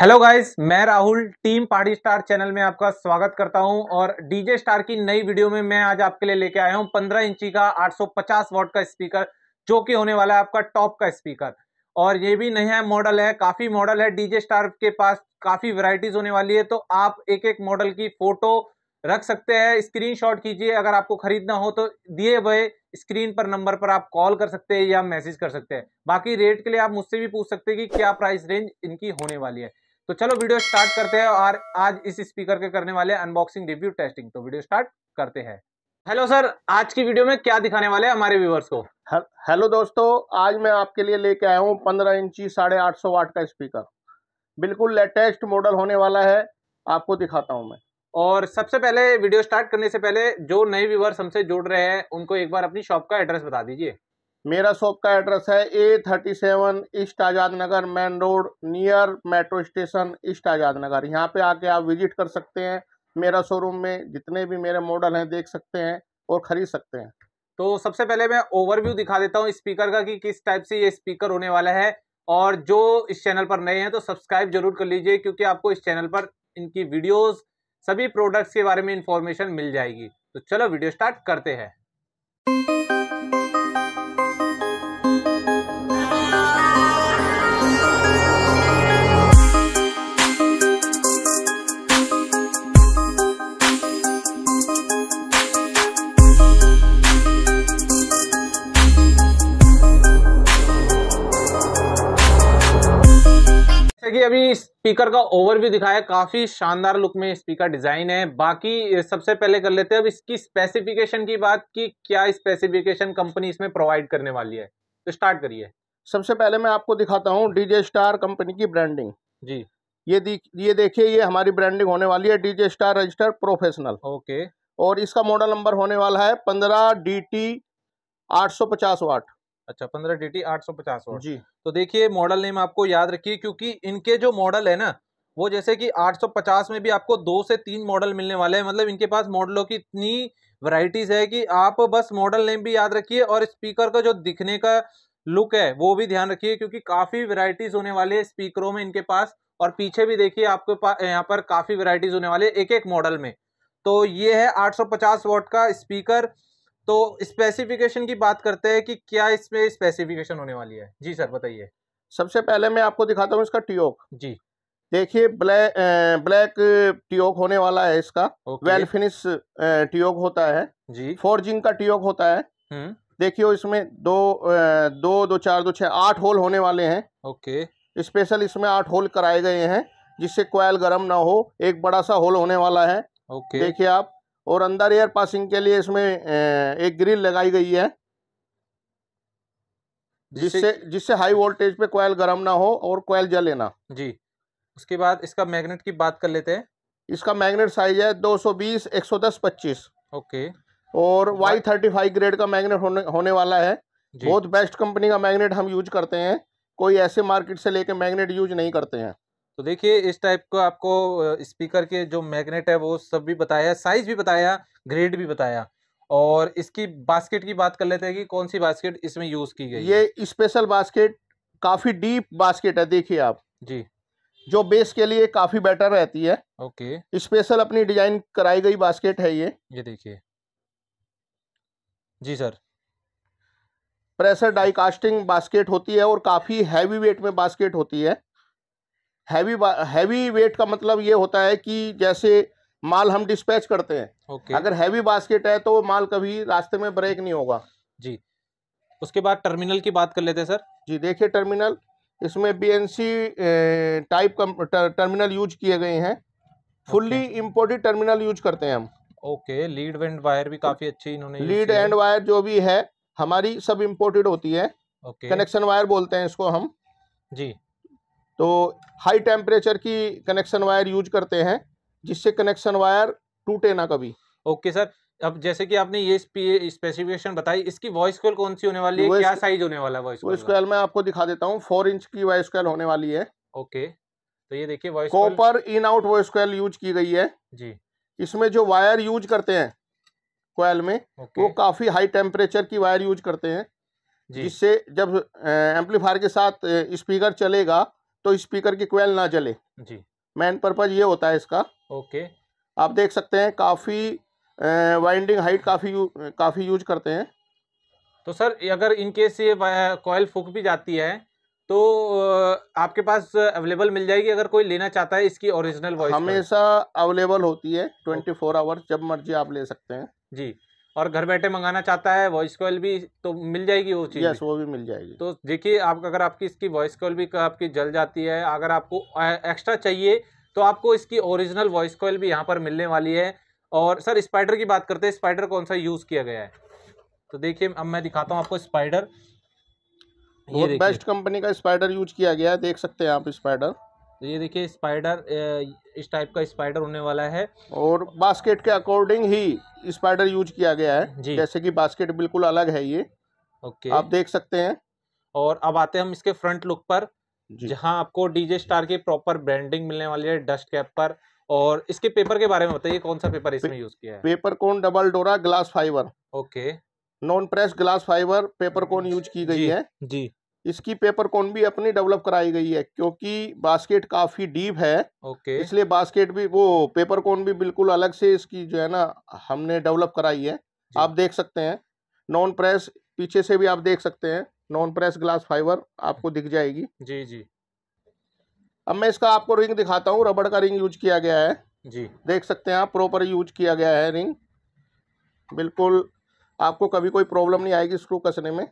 Hello guys मैं Rahul team Pahadi star channel में आपका स्वागत करता हूं और डीजे स्टार की नई वीडियो में मैं आज आपके लिए लेके आया हूं 15 इंची का 850 वॉट का स्पीकर जो कि होने वाला है आपका टॉप का स्पीकर और ये भी नया मॉडल है काफ़ी मॉडल है डीजे स्टार के पास काफ़ी वैरायटीज होने वाली है तो आप एक एक मॉडल की फ़ोटो रख सकते हैं स्क्रीन कीजिए अगर आपको खरीदना हो तो दिए हुए स्क्रीन पर नंबर पर आप कॉल कर सकते हैं या मैसेज कर सकते हैं बाकी रेट के लिए आप मुझसे भी पूछ सकते हैं कि क्या प्राइस रेंज इनकी होने वाली है तो चलो वीडियो स्टार्ट करते हैं और आज इस स्पीकर के करने वाले अनबॉक्सिंग रिव्यू टेस्टिंग तो वीडियो स्टार्ट करते हैं हेलो सर आज की वीडियो में क्या दिखाने वाले हैं हमारे व्यूवर्स को हेलो दोस्तों आज मैं आपके लिए लेके आया हूँ पंद्रह इंची साढ़े आठ सौ वाट का स्पीकर बिल्कुल लेटेस्ट मॉडल होने वाला है आपको दिखाता हूँ मैं और सबसे पहले वीडियो स्टार्ट करने से पहले जो नए व्यूवर्स हमसे जुड़ रहे हैं उनको एक बार अपनी शॉप का एड्रेस बता दीजिए मेरा शॉप का एड्रेस है A thirty seven east Azad Nagar main road near metro station east Azad Nagar यहाँ पे आके आप विजिट कर सकते हैं मेरा शोरूम में जितने भी मेरे मॉडल हैं देख सकते हैं और ख़रीद सकते हैं तो सबसे पहले मैं ओवरव्यू दिखा देता हूँ स्पीकर का कि किस टाइप से ये स्पीकर होने वाला है और जो इस चैनल पर नए हैं तो सब्सक्राइब जरूर कर लीजिए क्योंकि आपको इस चैनल पर इनकी वीडियोज़ सभी प्रोडक्ट्स के बारे में इंफॉर्मेशन मिल जाएगी तो चलो वीडियो स्टार्ट करते हैं कि अभी स्पीकर का ओवरव्यू दिखाया काफी शानदार लुक में स्पीकर डिजाइन है बाकी सबसे पहले कर लेते हैं अब इसकी स्पेसिफिकेशन की बात कि क्या स्पेसिफिकेशन कंपनी इसमें प्रोवाइड करने वाली है तो स्टार्ट करिए सबसे पहले मैं आपको दिखाता हूँ डीजे स्टार कंपनी की ब्रांडिंग जी ये ये देखिए ये हमारी ब्रांडिंग होने वाली है DJ star register professional okay और इसका मॉडल नंबर होने वाला है पंद्रह डी टी आठ सौ पचास वाट अच्छा पंद्रह डी टी आठ सौ जी तो देखिए मॉडल नेम आपको याद रखिए क्योंकि इनके जो मॉडल है ना वो जैसे कि 850 में भी आपको दो से तीन मॉडल मिलने वाले हैं मतलब इनके पास मॉडलों की इतनी वैरायटीज है कि आप बस मॉडल नेम भी याद रखिए और स्पीकर का जो दिखने का लुक है वो भी ध्यान रखिए क्योंकि काफ़ी वैरायटीज होने वाले स्पीकरों में इनके पास और पीछे भी देखिए आपके पास यहाँ पर काफ़ी वेराइटीज होने वाले एक एक मॉडल में तो ये है आठ सौ का स्पीकर तो स्पेसिफिकेशन की बात करते हैं कि क्या इसमें स्पेसिफिकेशन होने वाली है जी सर बताइए सबसे पहले मैं आपको दिखाता हूँ इसका टीओक जी देखिए ब्लैक ब्लैक टीओक होने वाला है इसका वेल फिनिश टीओक होता है जी फोर्जिंग का टीओक होता है हम्म। देखियो इसमें दो दो दो चार दो छह आठ होल होने वाले हैं ओके स्पेशल इसमें आठ होल कराए गए हैं जिससे क्वाल गर्म ना हो एक बड़ा सा होल होने वाला है ओके देखिए आप और अंदर एयर पासिंग के लिए इसमें एक ग्रिल लगाई गई है जिससे जिससे हाई वोल्टेज पे कोयल गर्म ना हो और कोयल जले ना जी उसके बाद इसका मैग्नेट की बात कर लेते हैं इसका मैग्नेट साइज है 220 सौ 25 ओके और वाई थर्टी फाइव ग्रेड का मैग्नेट होने होने वाला है बहुत बेस्ट कंपनी का मैग्नेट हम यूज करते हैं कोई ऐसे मार्केट से लेके मैग्नेट यूज नहीं करते हैं तो देखिए इस टाइप का आपको स्पीकर के जो मैग्नेट है वो सब भी बताया साइज भी बताया ग्रेड भी बताया और इसकी बास्केट की बात कर लेते हैं कि कौन सी बास्केट इसमें यूज की गई ये स्पेशल बास्केट काफी डीप बास्केट है देखिए आप जी जो बेस के लिए काफी बेटर रहती है ओके स्पेशल अपनी डिजाइन कराई गई बास्केट है ये ये देखिए जी sir pressure die casting basket होती है और काफी हैवी वेट में बास्केट होती है हैवी हैवी वेट का मतलब ये होता है कि जैसे माल हम डिस्पैच करते हैं okay. अगर हैवी बास्केट है तो माल कभी रास्ते में ब्रेक नहीं होगा जी उसके बाद टर्मिनल की बात कर लेते हैं सर जी देखिए टर्मिनल इसमें बी टाइप का टर्मिनल यूज किए गए हैं फुल्ली इम्पोर्टेड टर्मिनल यूज करते हैं हम ओके लीड एंड वायर भी काफी अच्छी इन्होंने लीड एंड वायर जो भी है हमारी सब इम्पोर्टेड होती है कनेक्शन वायर बोलते हैं इसको हम जी तो हाई टेम्परेचर की कनेक्शन वायर यूज करते हैं जिससे कनेक्शन वायर टूटे ना कभी ओके सर अब जैसे कि आपने ये स्पेसिफिकेशन बताई इसकी वॉइस कॉल कौन सी होने वाली है क्या साइज होने वाला है वॉइस कॉल मैं आपको दिखा देता हूँ फोर इंच की वॉइस कॉल होने वाली है ओके तो ये देखिए voice copper in out voice coil use की गई है जी इसमें जो वायर यूज करते हैं कोयल में वो काफी हाई टेम्परेचर की वायर यूज करते हैं जिससे जब एम्पलीफायर के साथ स्पीकर चलेगा तो स्पीकर की क्वेल ना चले जी मेन पर्पज ये होता है इसका ओके आप देख सकते हैं काफ़ी वाइंडिंग हाइट काफ़ी काफ़ी यूज करते हैं तो सर अगर इनकेस ये कॉयल फूक भी जाती है तो आपके पास अवेलेबल मिल जाएगी अगर कोई लेना चाहता है इसकी ओरिजिनल वॉइस हमेशा अवेलेबल होती है ट्वेंटी फोर आवर्स जब मर्जी आप ले सकते हैं जी और घर बैठे मंगाना चाहता है वॉइस कॉल भी तो मिल जाएगी वो चीज़ यस वो भी मिल जाएगी तो देखिए आप अगर आपकी इसकी वॉइस कॉल भी आपकी जल जाती है अगर आपको एक्स्ट्रा चाहिए तो आपको इसकी ओरिजिनल वॉइस कॉल भी यहाँ पर मिलने वाली है और सर स्पाइडर की बात करते हैं स्पाइडर कौन सा यूज़ किया गया है तो देखिए अब मैं दिखाता हूँ आपको स्पाइडर बहुत बेस्ट कंपनी का स्पाइडर यूज किया गया है देख सकते हैं आप स्पाइडर तो ये देखिए स्पाइडर इस टाइप का स्पाइडर होने वाला है और बास्केट के अकॉर्डिंग ही स्पाइडर यूज किया गया है जी। जैसे कि बास्केट बिल्कुल अलग है ये ओके आप देख सकते हैं और अब आते हैं हम इसके फ्रंट लुक पर जहां आपको डीजे स्टार की प्रॉपर ब्रांडिंग मिलने वाली है डस्ट कैप पर और इसके पेपर के बारे में बताइए कौन सा पेपर इसमें यूज किया है पेपर कोन डबल डोरा glass fibre okay non press glass fibre paper cone use की गई है जी इसकी पेपर कौन भी अपनी डेवलप कराई गई है क्योंकि बास्केट काफी डीप है ओके इसलिए बास्केट भी वो पेपर कौन भी बिल्कुल अलग से इसकी जो है ना हमने डेवलप कराई है आप देख सकते हैं नॉन प्रेस पीछे से भी आप देख सकते हैं नॉन प्रेस ग्लास फाइबर आपको दिख जाएगी जी जी अब मैं इसका आपको रिंग दिखाता हूँ रबड़ का रिंग यूज किया गया है जी देख सकते हैं आप प्रॉपर यूज किया गया है रिंग बिल्कुल आपको कभी कोई प्रॉब्लम नहीं आएगी स्क्रू कसने में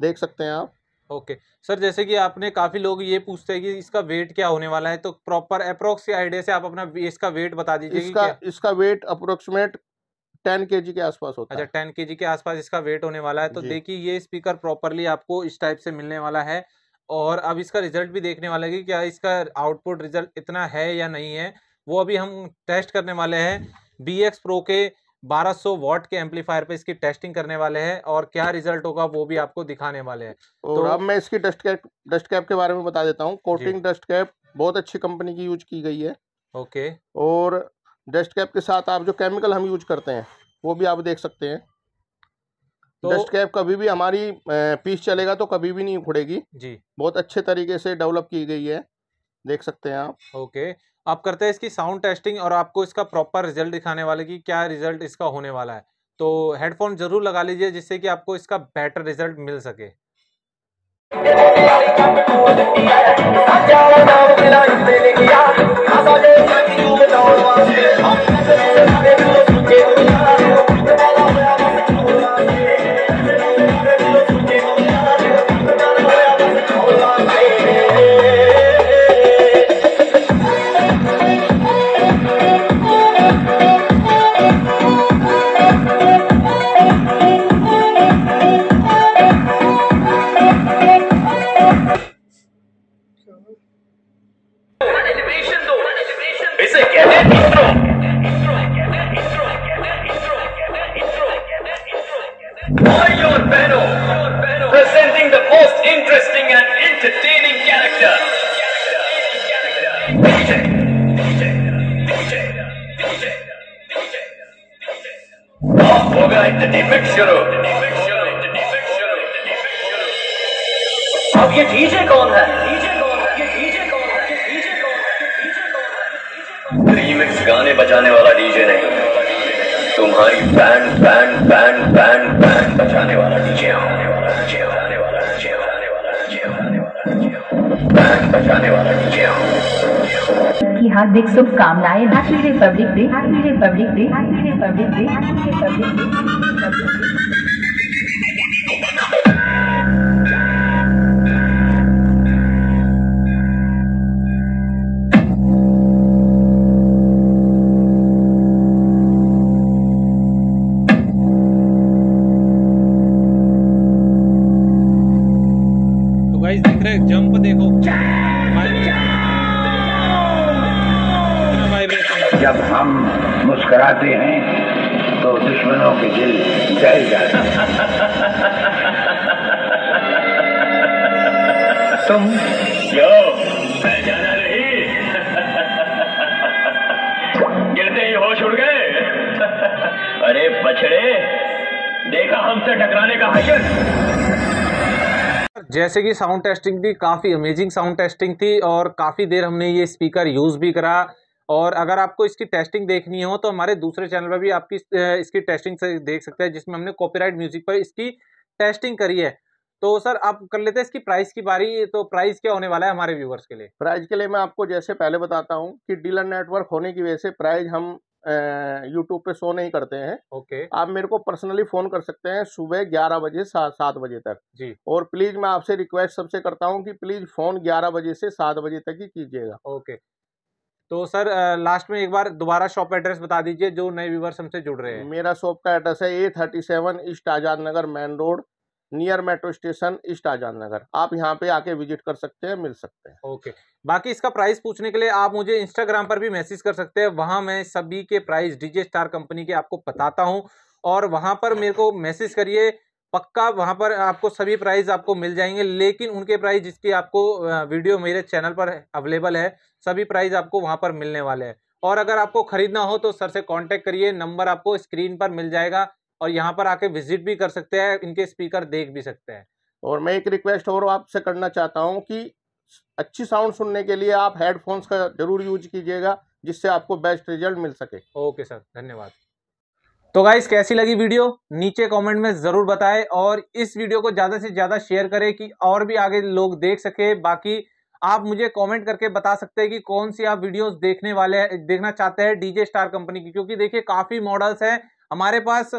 देख सकते हैं आप ओके सर जैसे कि आपने काफ़ी लोग ये पूछते हैं कि इसका वेट क्या होने वाला है तो प्रॉपर अप्रोक्स के आइडिया से आप अपना इसका वेट बता दीजिए इसका इसका वेट अप्रोक्सीमेट टेन के के आसपास होता अच्छा है अच्छा टेन के के आसपास इसका वेट होने वाला है तो देखिए ये स्पीकर प्रॉपरली आपको इस टाइप से मिलने वाला है और अब इसका रिजल्ट भी देखने वाला है कि क्या इसका आउटपुट रिजल्ट इतना है या नहीं है वो अभी हम टेस्ट करने वाले हैं बी एक्स प्रो के 1200 सौ वॉट के एम्पलीफायर पे इसकी टेस्टिंग करने वाले हैं और क्या रिजल्ट होगा वो भी आपको दिखाने वाले हैं तो, तो अब मैं इसकी डस्ट कैप डस्ट कैप के बारे में बता देता हूँ कोटिंग डस्ट कैप बहुत अच्छी कंपनी की यूज की गई है ओके और डस्ट कैप के साथ आप जो केमिकल हम यूज करते हैं वो भी आप देख सकते हैं तो, डस्ट कैप कभी भी हमारी पीस चलेगा तो कभी भी नहीं उखड़ेगी जी बहुत अच्छे तरीके से डेवलप की गई है देख सकते हैं आप ओके आप करते हैं इसकी साउंड टेस्टिंग और आपको इसका प्रॉपर रिजल्ट दिखाने वाले कि क्या रिजल्ट इसका होने वाला है तो हेडफोन जरूर लगा लीजिए जिससे कि आपको इसका बेटर रिजल्ट मिल सके I'm होगा बजाने वाला डीजे नहीं तुम्हारी band band band band band बजाने वाला डीजे होने वाला डीजे होने वाला होने वाला डीजे होने बजाने वाला डीजे की हार्दिक शुभकामनाएं happy republic day happy republic day happy republic day happy republic day कराते हैं तो दुश्मनों के दिल जल जाते हैं तुम क्यों जाना नहीं गिरते ही होश उड़ गए अरे बछड़े देखा हमसे टकराने का हशर जैसे कि साउंड टेस्टिंग भी काफ़ी अमेजिंग साउंड टेस्टिंग थी और काफ़ी देर हमने ये स्पीकर यूज़ भी करा और अगर आपको इसकी टेस्टिंग देखनी हो तो हमारे दूसरे चैनल पर भी आपकी इसकी टेस्टिंग से देख सकते हैं जिसमें हमने कॉपीराइट म्यूजिक पर इसकी टेस्टिंग करी है तो सर आप कर लेते हैं इसकी प्राइस की बारी तो प्राइस क्या होने वाला है हमारे व्यूवर्स के लिए प्राइस के लिए मैं आपको जैसे पहले बताता हूँ कि डीलर नेटवर्क होने की वजह से प्राइस हम यूट्यूब पे शो नहीं करते हैं ओके आप मेरे को पर्सनली फोन कर सकते हैं सुबह ग्यारह बजे सात सात बजे तक जी और प्लीज मैं आपसे रिक्वेस्ट सबसे करता हूँ कि प्लीज फोन ग्यारह बजे से सात बजे तक ही कीजिएगा ओके तो सर लास्ट में एक बार दोबारा शॉप एड्रेस बता दीजिए जो नए व्यूवर्स हमसे जुड़ रहे हैं मेरा शॉप का एड्रेस है A thirty seven east Azad Nagar main road near metro station east Azad Nagar आप यहाँ पे आके विजिट कर सकते हैं मिल सकते हैं ओके बाकी इसका प्राइस पूछने के लिए आप मुझे इंस्टाग्राम पर भी मैसेज कर सकते हैं वहाँ मैं सभी के प्राइस डीजे स्टार कंपनी के आपको बताता हूँ और वहाँ पर मेरे को मैसेज करिए पक्का वहाँ पर आपको सभी प्राइस आपको मिल जाएंगे लेकिन उनके प्राइस जिसकी आपको वीडियो मेरे चैनल पर अवेलेबल है सभी प्राइस आपको वहाँ पर मिलने वाले हैं और अगर आपको खरीदना हो तो सर से कॉन्टेक्ट करिए नंबर आपको स्क्रीन पर मिल जाएगा और यहाँ पर आके विजिट भी कर सकते हैं इनके स्पीकर देख भी सकते हैं और मैं एक रिक्वेस्ट और आपसे करना चाहता हूँ कि अच्छी साउंड सुनने के लिए आप हेडफोन्स का जरूर यूज कीजिएगा जिससे आपको बेस्ट रिजल्ट मिल सके ओके सर धन्यवाद तो गाइस कैसी लगी वीडियो नीचे कमेंट में ज़रूर बताएं और इस वीडियो को ज़्यादा से ज़्यादा शेयर करें कि और भी आगे लोग देख सके बाकी आप मुझे कमेंट करके बता सकते हैं कि कौन सी आप वीडियोस देखने वाले देखना चाहते हैं डीजे स्टार कंपनी की क्योंकि देखिए काफ़ी मॉडल्स हैं हमारे पास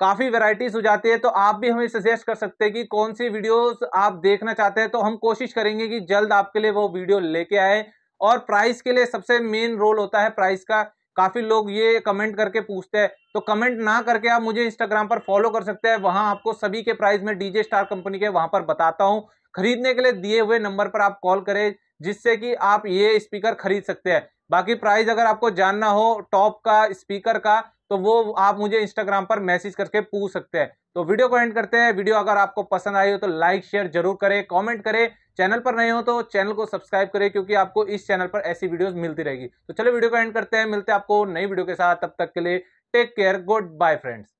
काफ़ी वेराइटीज़ हो जाती है तो आप भी हमें सजेस्ट कर सकते हैं कि कौन सी वीडियोस आप देखना चाहते हैं तो हम कोशिश करेंगे कि जल्द आपके लिए वो वीडियो लेके आए और प्राइस के लिए सबसे मेन रोल होता है प्राइस का काफी लोग ये कमेंट करके पूछते हैं तो कमेंट ना करके आप मुझे इंस्टाग्राम पर फॉलो कर सकते हैं वहां आपको सभी के प्राइस में डीजे स्टार कंपनी के वहां पर बताता हूं खरीदने के लिए दिए हुए नंबर पर आप कॉल करें जिससे कि आप ये स्पीकर खरीद सकते हैं बाकी प्राइस अगर आपको जानना हो टॉप का स्पीकर का तो वो आप मुझे इंस्टाग्राम पर मैसेज करके पूछ सकते हैं तो वीडियो को एंड करते हैं वीडियो अगर आपको पसंद आई हो तो लाइक शेयर जरूर करें कॉमेंट करें चैनल पर नए हो तो चैनल को सब्सक्राइब करें क्योंकि आपको इस चैनल पर ऐसी वीडियोस मिलती रहेगी तो चलो वीडियो को एंड करते हैं मिलते हैं आपको नई वीडियो के साथ तब तक के लिए take care good bye friends